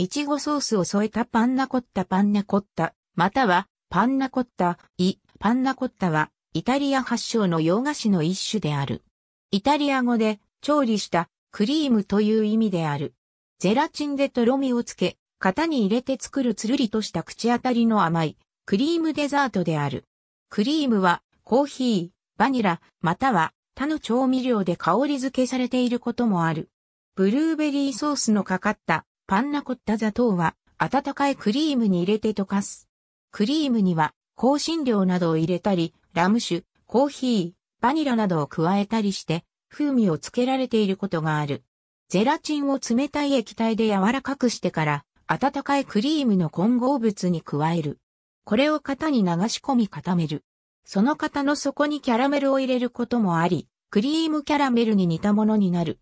いちごソースを添えたパンナコッタパンナコッタ、またはパンナコッタ、イ、パンナコッタはイタリア発祥の洋菓子の一種である。イタリア語で調理したクリームという意味である。ゼラチンでとろみをつけ、型に入れて作るつるりとした口当たりの甘いクリームデザートである。クリームはコーヒー、バニラ、または他の調味料で香り付けされていることもある。ブルーベリーソースのかかったパンナコッタ砂糖は、温かいクリームに入れて溶かす。クリームには、香辛料などを入れたり、ラム酒、コーヒー、バニラなどを加えたりして、風味をつけられていることがある。ゼラチンを冷たい液体で柔らかくしてから、温かいクリームの混合物に加える。これを型に流し込み固める。その型の底にキャラメルを入れることもあり、クリームキャラメルに似たものになる。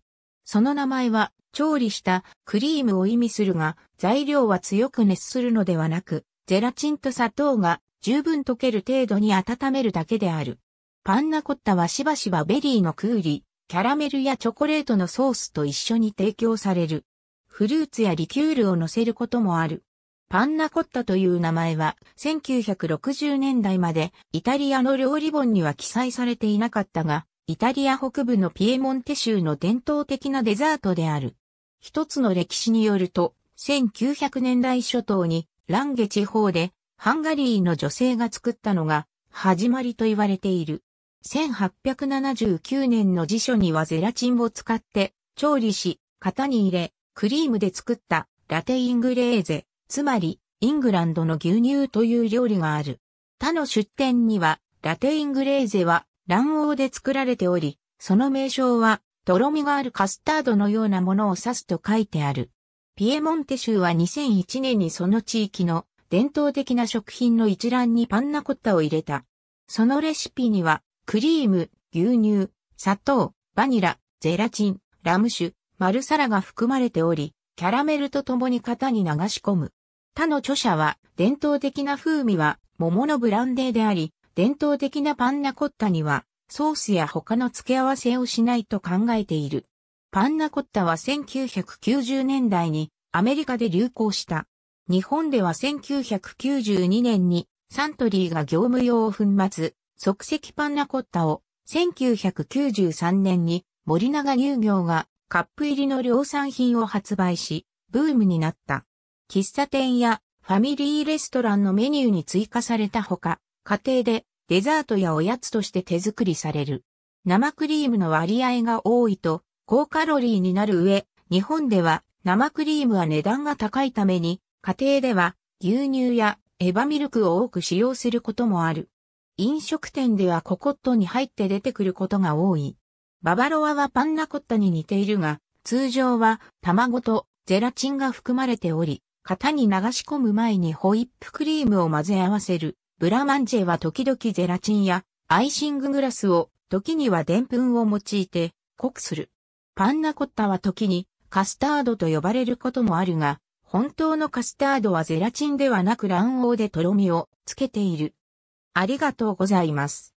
その名前は、調理したクリームを意味するが、材料は強く熱するのではなく、ゼラチンと砂糖が十分溶ける程度に温めるだけである。パンナコッタはしばしばベリーのクーリ、キャラメルやチョコレートのソースと一緒に提供される。フルーツやリキュールを乗せることもある。パンナコッタという名前は1960年代までイタリアの料理本には記載されていなかったが、イタリア北部のピエモンテ州の伝統的なデザートである。一つの歴史によると、1900年代初頭にランゲ地方でハンガリーの女性が作ったのが始まりと言われている。1879年の辞書にはゼラチンを使って調理し、型に入れ、クリームで作ったラテイングレーゼ、つまりイングランドの牛乳という料理がある。他の出店にはラテイングレーゼは卵黄で作られており、その名称は、とろみがあるカスタードのようなものを指すと書いてある。ピエモンテ州は2001年にその地域の伝統的な食品の一覧にパンナコッタを入れた。そのレシピには、クリーム、牛乳、砂糖、バニラ、ゼラチン、ラム酒、マルサラが含まれており、キャラメルと共に型に流し込む。他の著者は、伝統的な風味は桃のブランデーであり、伝統的なパンナコッタには、ソースや他の付け合わせをしないと考えている。パンナコッタは1990年代にアメリカで流行した。日本では1992年にサントリーが業務用を粉末、即席パンナコッタを1993年に森永乳業がカップ入りの量産品を発売し、ブームになった。喫茶店やファミリーレストランのメニューに追加されたほか、家庭でデザートやおやつとして手作りされる。生クリームの割合が多いと高カロリーになる上、日本では生クリームは値段が高いために、家庭では牛乳やエバミルクを多く使用することもある。飲食店ではココットに入って出てくることが多い。ババロアはパンナコッタに似ているが、通常は卵とゼラチンが含まれており、型に流し込む前にホイップクリームを混ぜ合わせるブラマンジェは時々ゼラチンやアイシンググラスを、時にはプンを用いて濃くする。パンナコッタは時にカスタードと呼ばれることもあるが、本当のカスタードはゼラチンではなく卵黄でとろみをつけている。ありがとうございます。